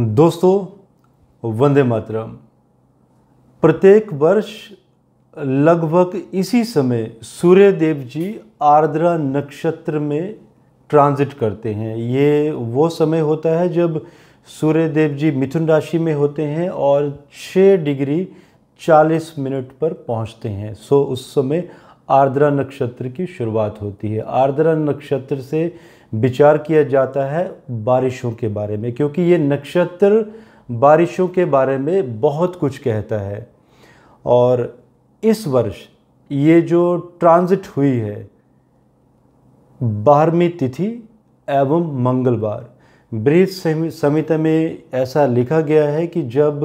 दोस्तों वंदे मातरम प्रत्येक वर्ष लगभग इसी समय सूर्यदेव जी आर्द्रा नक्षत्र में ट्रांजिट करते हैं ये वो समय होता है जब सूर्यदेव जी मिथुन राशि में होते हैं और 6 डिग्री 40 मिनट पर पहुंचते हैं सो उस समय आर्द्रा नक्षत्र की शुरुआत होती है आर्द्रा नक्षत्र से विचार किया जाता है बारिशों के बारे में क्योंकि ये नक्षत्र बारिशों के बारे में बहुत कुछ कहता है और इस वर्ष ये जो ट्रांजिट हुई है बारहवीं तिथि एवं मंगलवार बृहद संहिता में ऐसा लिखा गया है कि जब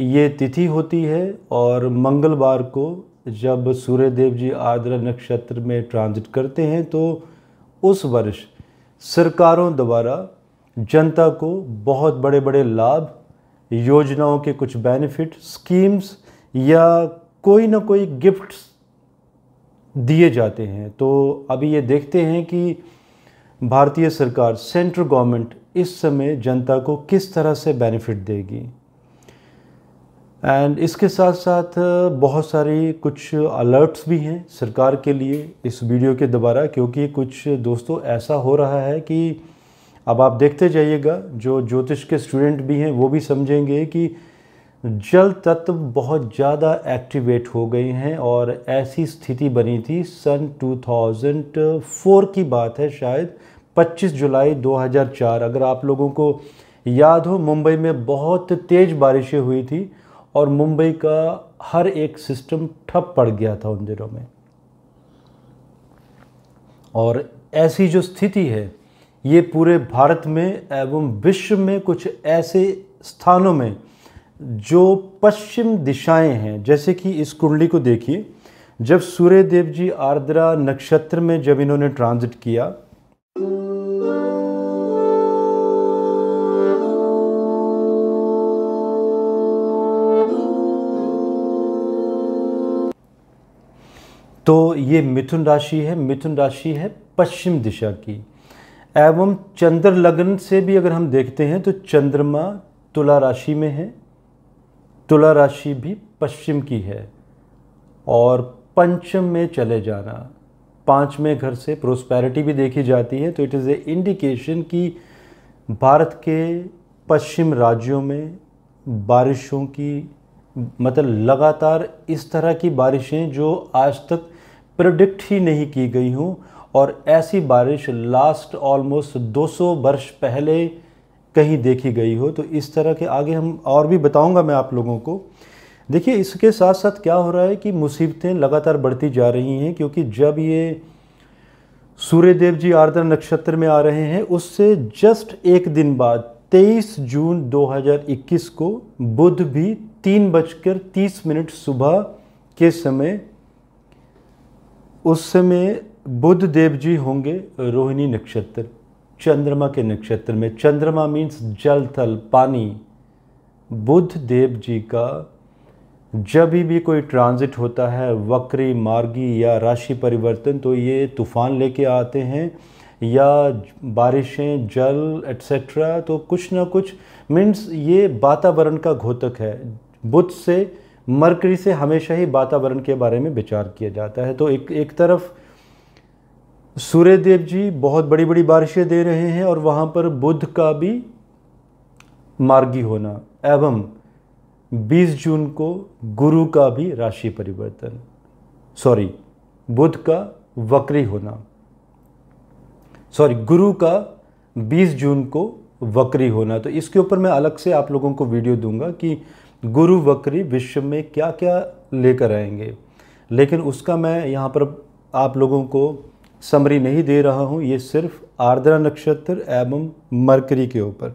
ये तिथि होती है और मंगलवार को जब सूर्य देव जी आर्द्रा नक्षत्र में ट्रांजिट करते हैं तो उस वर्ष सरकारों द्वारा जनता को बहुत बड़े बड़े लाभ योजनाओं के कुछ बेनिफिट स्कीम्स या कोई ना कोई गिफ्ट्स दिए जाते हैं तो अभी ये देखते हैं कि भारतीय सरकार सेंट्रल गवर्नमेंट इस समय जनता को किस तरह से बेनिफिट देगी एंड इसके साथ साथ बहुत सारी कुछ अलर्ट्स भी हैं सरकार के लिए इस वीडियो के द्वारा क्योंकि कुछ दोस्तों ऐसा हो रहा है कि अब आप देखते जाइएगा जो ज्योतिष के स्टूडेंट भी हैं वो भी समझेंगे कि जल तत्व बहुत ज़्यादा एक्टिवेट हो गए हैं और ऐसी स्थिति बनी थी सन 2004 की बात है शायद 25 जुलाई 2004 अगर आप लोगों को याद हो मुंबई में बहुत तेज़ बारिशें हुई थी और मुंबई का हर एक सिस्टम ठप पड़ गया था उन दिनों में और ऐसी जो स्थिति है ये पूरे भारत में एवं विश्व में कुछ ऐसे स्थानों में जो पश्चिम दिशाएं हैं जैसे कि इस कुंडली को देखिए जब सूर्य देव जी आर्द्रा नक्षत्र में जब इन्होंने ट्रांजिट किया तो ये मिथुन राशि है मिथुन राशि है पश्चिम दिशा की एवं चंद्र लग्न से भी अगर हम देखते हैं तो चंद्रमा तुला राशि में है तुला राशि भी पश्चिम की है और पंचम में चले जाना पाँचवें घर से प्रोस्पैरिटी भी देखी जाती है तो इट इज़ ए इंडिकेशन कि भारत के पश्चिम राज्यों में बारिशों की मतलब लगातार इस तरह की बारिशें जो आज तक प्रोडिक्ट ही नहीं की गई हूँ और ऐसी बारिश लास्ट ऑलमोस्ट 200 वर्ष पहले कहीं देखी गई हो तो इस तरह के आगे हम और भी बताऊंगा मैं आप लोगों को देखिए इसके साथ साथ क्या हो रहा है कि मुसीबतें लगातार बढ़ती जा रही हैं क्योंकि जब ये सूर्यदेव जी आर्द्र नक्षत्र में आ रहे हैं उससे जस्ट एक दिन बाद 23 जून 2021 को बुध भी तीन बजकर तीस मिनट सुबह के समय उस समय बुद्ध देव जी होंगे रोहिणी नक्षत्र चंद्रमा के नक्षत्र में चंद्रमा मीन्स जल थल पानी बुद्ध देव जी का जब भी कोई ट्रांजिट होता है वक्री मार्गी या राशि परिवर्तन तो ये तूफ़ान लेके आते हैं या बारिशें जल एट्सेट्रा तो कुछ ना कुछ मीन्स ये वातावरण का घोतक है बुद्ध से मरकरी से हमेशा ही वातावरण के बारे में विचार किया जाता है तो एक एक तरफ सूर्य देव जी बहुत बड़ी बड़ी बारिशें दे रहे हैं और वहाँ पर बुध का भी मार्गी होना एवं 20 जून को गुरु का भी राशि परिवर्तन सॉरी बुध का वक्री होना सॉरी गुरु का 20 जून को वक्री होना तो इसके ऊपर मैं अलग से आप लोगों को वीडियो दूंगा कि गुरु वक्री विश्व में क्या क्या लेकर आएंगे लेकिन उसका मैं यहाँ पर आप लोगों को समरी नहीं दे रहा हूँ ये सिर्फ आर्द्रा नक्षत्र एवं मरकरी के ऊपर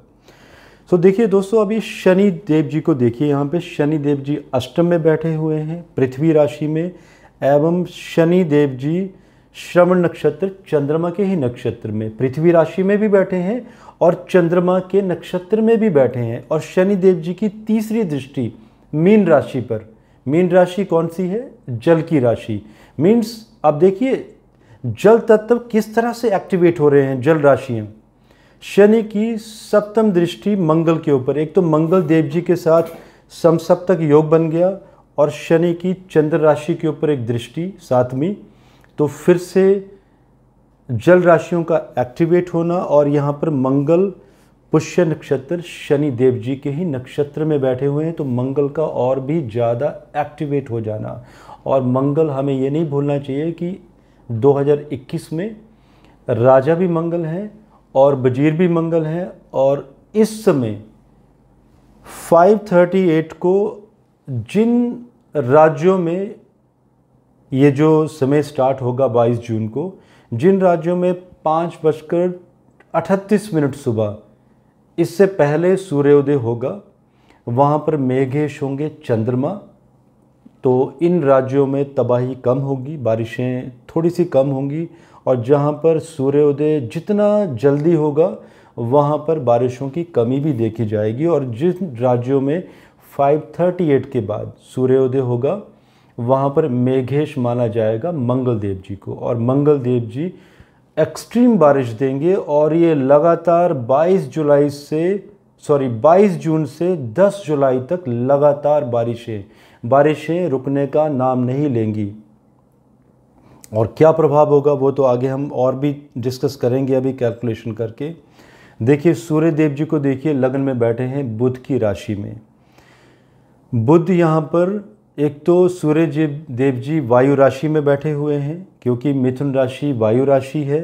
सो देखिए दोस्तों अभी शनि देव जी को देखिए यहाँ पे शनि देव जी अष्टम में बैठे हुए हैं पृथ्वी राशि में एवं शनि देव जी श्रवण नक्षत्र चंद्रमा के ही नक्षत्र में पृथ्वी राशि में भी बैठे हैं और चंद्रमा के नक्षत्र में भी बैठे हैं और शनि देव जी की तीसरी दृष्टि मीन राशि पर मीन राशि कौन सी है जल की राशि मीन्स आप देखिए जल तत्व किस तरह से एक्टिवेट हो रहे हैं जल राशियाँ शनि की सप्तम दृष्टि मंगल के ऊपर एक तो मंगल देव जी के साथ समसप्तक योग बन गया और शनि की चंद्र राशि के ऊपर एक दृष्टि सातवीं तो फिर से जल राशियों का एक्टिवेट होना और यहाँ पर मंगल पुष्य नक्षत्र शनि देव जी के ही नक्षत्र में बैठे हुए हैं तो मंगल का और भी ज़्यादा एक्टिवेट हो जाना और मंगल हमें ये नहीं भूलना चाहिए कि 2021 में राजा भी मंगल हैं और वजीर भी मंगल हैं और इस समय 538 को जिन राज्यों में ये जो समय स्टार्ट होगा 22 जून को जिन राज्यों में पाँच बजकर अठतीस मिनट सुबह इससे पहले सूर्योदय होगा वहाँ पर मेघेश होंगे चंद्रमा तो इन राज्यों में तबाही कम होगी बारिशें थोड़ी सी कम होंगी और जहाँ पर सूर्योदय जितना जल्दी होगा वहाँ पर बारिशों की कमी भी देखी जाएगी और जिन राज्यों में 5:38 के बाद सूर्योदय होगा वहाँ पर मेघेश माना जाएगा मंगल देव जी को और मंगल देव जी एक्सट्रीम बारिश देंगे और ये लगातार 22 जुलाई से सॉरी 22 जून से 10 जुलाई तक लगातार बारिशें बारिशें रुकने का नाम नहीं लेंगी और क्या प्रभाव होगा वो तो आगे हम और भी डिस्कस करेंगे अभी कैलकुलेशन करके देखिए सूर्य देव जी को देखिए लगन में बैठे हैं बुध की राशि में बुध यहाँ पर एक तो सूर्य जी देव जी वायु राशि में बैठे हुए हैं क्योंकि मिथुन राशि वायु राशि है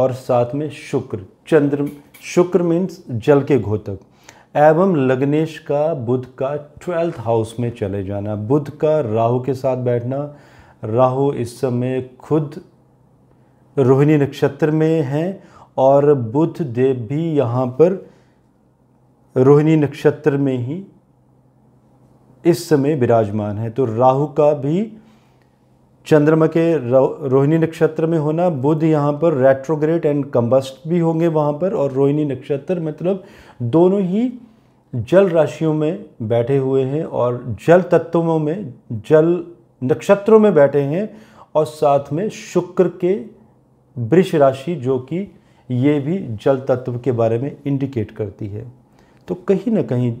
और साथ में शुक्र चंद्र शुक्र मीन्स जल के घोतक एवं लग्नेश का बुध का ट्वेल्थ हाउस में चले जाना बुध का राहु के साथ बैठना राहु इस समय खुद रोहिणी नक्षत्र में हैं और बुध देव भी यहाँ पर रोहिणी नक्षत्र में ही इस समय विराजमान है तो राहु का भी चंद्रमा के रोहिणी नक्षत्र में होना बुध यहाँ पर रेट्रोग्रेड एंड कम्बस्ट भी होंगे वहाँ पर और रोहिणी नक्षत्र मतलब दोनों ही जल राशियों में बैठे हुए हैं और जल तत्वों में जल नक्षत्रों में बैठे हैं और साथ में शुक्र के वृष राशि जो कि ये भी जल तत्व के बारे में इंडिकेट करती है तो कहीं ना कहीं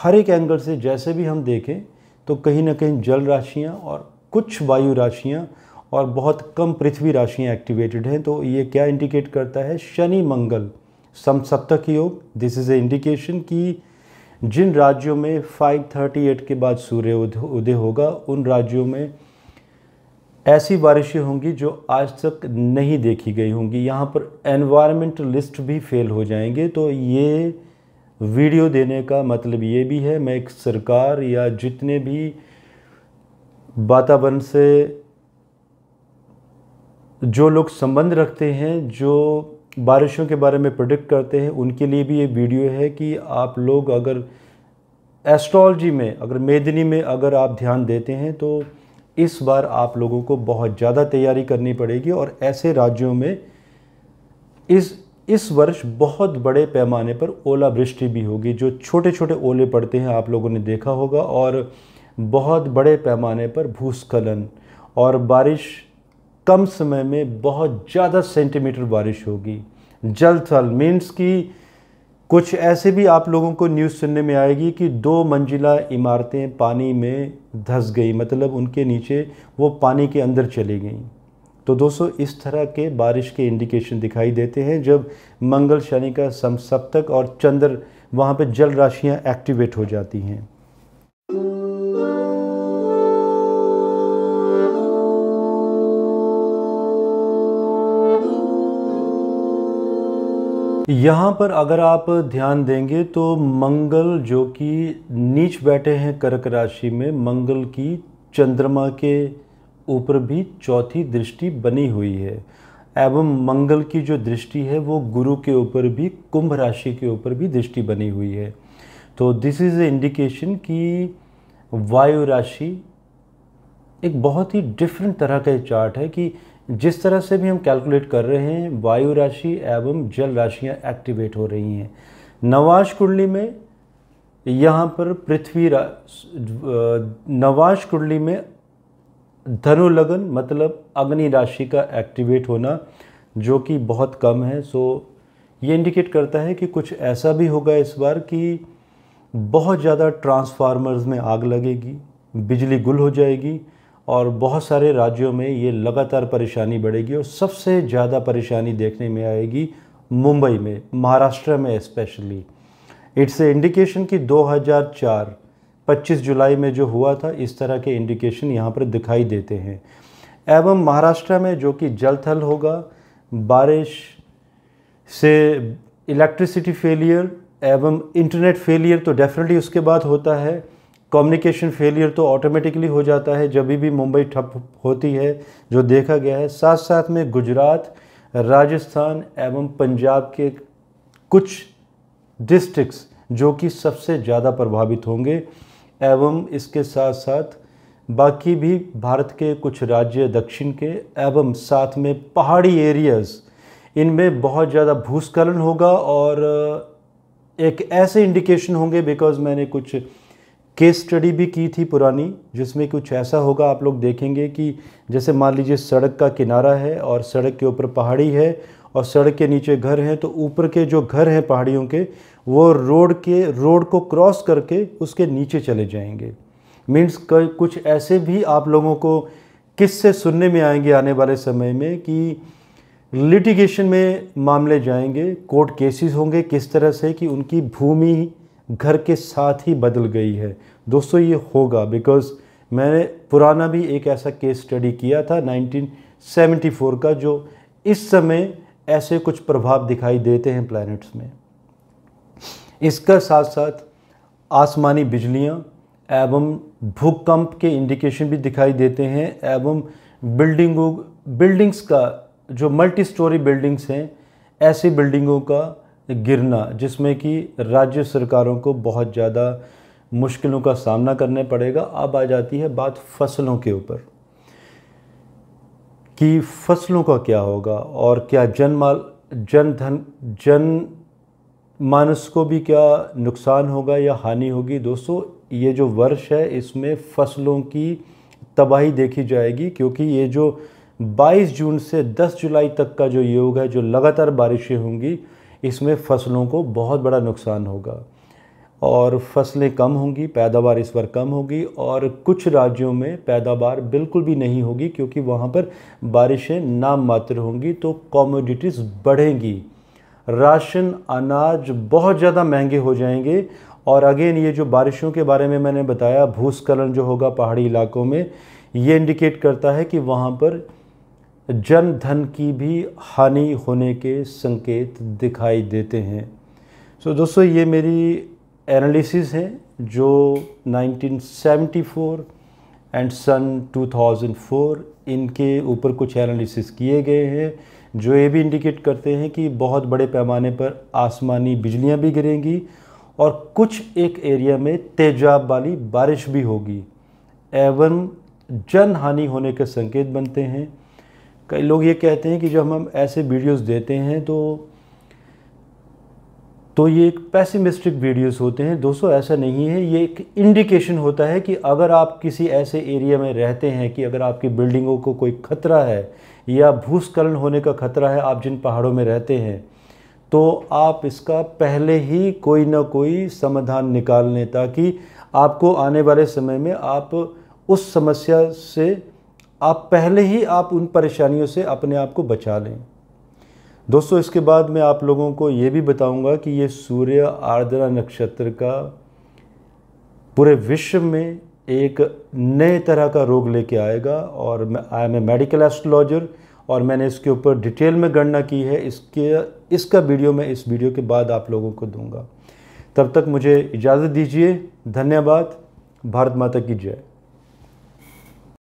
हर एक एंगल से जैसे भी हम देखें तो कहीं ना कहीं जल राशियाँ और कुछ वायु राशियाँ और बहुत कम पृथ्वी राशियाँ एक्टिवेटेड हैं तो ये क्या इंडिकेट करता है शनि मंगल सम सप्तक योग दिस इज़ ए इंडिकेशन कि जिन राज्यों में 538 के बाद सूर्य उदय होगा उन राज्यों में ऐसी बारिशें होंगी जो आज तक नहीं देखी गई होंगी यहाँ पर एनवायरमेंट लिस्ट भी फेल हो जाएंगे तो ये वीडियो देने का मतलब ये भी है मैं एक सरकार या जितने भी वातावरण से जो लोग संबंध रखते हैं जो बारिशों के बारे में प्रोडिक्ट करते हैं उनके लिए भी ये वीडियो है कि आप लोग अगर एस्ट्रोलॉजी में अगर मेदनी में अगर आप ध्यान देते हैं तो इस बार आप लोगों को बहुत ज़्यादा तैयारी करनी पड़ेगी और ऐसे राज्यों में इस इस वर्ष बहुत बड़े पैमाने पर ओलावृष्टि भी होगी जो छोटे छोटे ओले पड़ते हैं आप लोगों ने देखा होगा और बहुत बड़े पैमाने पर भूस्खलन और बारिश कम समय में बहुत ज़्यादा सेंटीमीटर बारिश होगी जल थल मीन्स कि कुछ ऐसे भी आप लोगों को न्यूज़ सुनने में आएगी कि दो मंजिला इमारतें पानी में धंस गई मतलब उनके नीचे वो पानी के अंदर चली गई तो दोस्तों इस तरह के बारिश के इंडिकेशन दिखाई देते हैं जब मंगल शनि का सम सप्तक और चंद्र वहाँ पर जल राशियाँ एक्टिवेट हो जाती हैं यहाँ पर अगर आप ध्यान देंगे तो मंगल जो कि नीच बैठे हैं कर्क राशि में मंगल की चंद्रमा के ऊपर भी चौथी दृष्टि बनी हुई है एवं मंगल की जो दृष्टि है वो गुरु के ऊपर भी कुंभ राशि के ऊपर भी दृष्टि बनी हुई है तो दिस इज़ ए इंडिकेशन कि वायु राशि एक बहुत ही डिफरेंट तरह का चार्ट है कि जिस तरह से भी हम कैलकुलेट कर रहे हैं वायु राशि एवं जल राशियाँ एक्टिवेट हो रही हैं नवाश कुंडली में यहाँ पर पृथ्वी नवाश कुंडली में धनु लगन मतलब अग्नि राशि का एक्टिवेट होना जो कि बहुत कम है सो ये इंडिकेट करता है कि कुछ ऐसा भी होगा इस बार कि बहुत ज़्यादा ट्रांसफार्मर्स में आग लगेगी बिजली गुल हो जाएगी और बहुत सारे राज्यों में ये लगातार परेशानी बढ़ेगी और सबसे ज़्यादा परेशानी देखने में आएगी मुंबई में महाराष्ट्र में स्पेशली इट्स ए इंडिकेशन कि 2004 25 जुलाई में जो हुआ था इस तरह के इंडिकेशन यहाँ पर दिखाई देते हैं एवं महाराष्ट्र में जो कि जल थल होगा बारिश से इलेक्ट्रिसिटी फेलियर एवं इंटरनेट फेलियर तो डेफिनेटली उसके बाद होता है कम्युनिकेशन फेलियर तो ऑटोमेटिकली हो जाता है जब भी मुंबई ठप होती है जो देखा गया है साथ साथ में गुजरात राजस्थान एवं पंजाब के कुछ डिस्ट्रिक्स जो कि सबसे ज़्यादा प्रभावित होंगे एवं इसके साथ साथ बाकी भी भारत के कुछ राज्य दक्षिण के एवं साथ में पहाड़ी एरियाज़ इनमें बहुत ज़्यादा भूस्खलन होगा और एक ऐसे इंडिकेशन होंगे बिकॉज मैंने कुछ केस स्टडी भी की थी पुरानी जिसमें कुछ ऐसा होगा आप लोग देखेंगे कि जैसे मान लीजिए सड़क का किनारा है और सड़क के ऊपर पहाड़ी है और सड़क के नीचे घर हैं तो ऊपर के जो घर हैं पहाड़ियों के वो रोड के रोड को क्रॉस करके उसके नीचे चले जाएंगे मीन्स कुछ ऐसे भी आप लोगों को किससे सुनने में आएंगे आने वाले समय में कि लिटिगेशन में मामले जाएंगे कोर्ट केसेस होंगे किस तरह से कि उनकी भूमि घर के साथ ही बदल गई है दोस्तों ये होगा बिकॉज मैंने पुराना भी एक ऐसा केस स्टडी किया था 1974 का जो इस समय ऐसे कुछ प्रभाव दिखाई देते हैं प्लैनेट्स में इसका साथ साथ आसमानी बिजलियाँ एवं भूकंप के इंडिकेशन भी दिखाई देते हैं एवं बिल्डिंगों बिल्डिंग्स का जो मल्टी स्टोरी बिल्डिंग्स हैं ऐसी बिल्डिंगों का गिरना जिसमें कि राज्य सरकारों को बहुत ज़्यादा मुश्किलों का सामना करने पड़ेगा अब आ जाती है बात फसलों के ऊपर कि फसलों का क्या होगा और क्या जनमाल जन धन जन मानस को भी क्या नुकसान होगा या हानि होगी दोस्तों ये जो वर्ष है इसमें फसलों की तबाही देखी जाएगी क्योंकि ये जो 22 जून से 10 जुलाई तक का जो योग है जो लगातार बारिशें होंगी इसमें फसलों को बहुत बड़ा नुकसान होगा और फसलें कम होंगी पैदावार इस बार कम होगी और कुछ राज्यों में पैदावार बिल्कुल भी नहीं होगी क्योंकि वहाँ पर बारिशें नाम मात्र होंगी तो कॉमोडिटीज़ बढ़ेंगी राशन अनाज बहुत ज़्यादा महंगे हो जाएंगे और अगेन ये जो बारिशों के बारे में मैंने बताया भूस्खलन जो होगा पहाड़ी इलाकों में ये इंडिकेट करता है कि वहाँ पर जन धन की भी हानि होने के संकेत दिखाई देते हैं सो so, दोस्तों ये मेरी एनालिसिस है जो 1974 एंड सन 2004 इनके ऊपर कुछ एनालिसिस किए गए हैं जो ये भी इंडिकेट करते हैं कि बहुत बड़े पैमाने पर आसमानी बिजलियाँ भी गिरेंगी और कुछ एक एरिया में तेजाब वाली बारिश भी होगी एवं जन हानि होने के संकेत बनते हैं कई लोग ये कहते हैं कि जब हम ऐसे वीडियोस देते हैं तो तो ये एक पैसिमिस्टिक वीडियोस होते हैं दोस्तों ऐसा नहीं है ये एक इंडिकेशन होता है कि अगर आप किसी ऐसे एरिया में रहते हैं कि अगर आपकी बिल्डिंगों को कोई खतरा है या भूस्खलन होने का खतरा है आप जिन पहाड़ों में रहते हैं तो आप इसका पहले ही कोई ना कोई समाधान निकाल लें ताकि आपको आने वाले समय में आप उस समस्या से आप पहले ही आप उन परेशानियों से अपने आप को बचा लें दोस्तों इसके बाद मैं आप लोगों को ये भी बताऊंगा कि ये सूर्य आर्द्रा नक्षत्र का पूरे विश्व में एक नए तरह का रोग लेके आएगा और मैं I am a medical astrologer और मैंने इसके ऊपर डिटेल में गणना की है इसके इसका वीडियो मैं इस वीडियो के बाद आप लोगों को दूंगा तब तक मुझे इजाज़त दीजिए धन्यवाद भारत माता की जय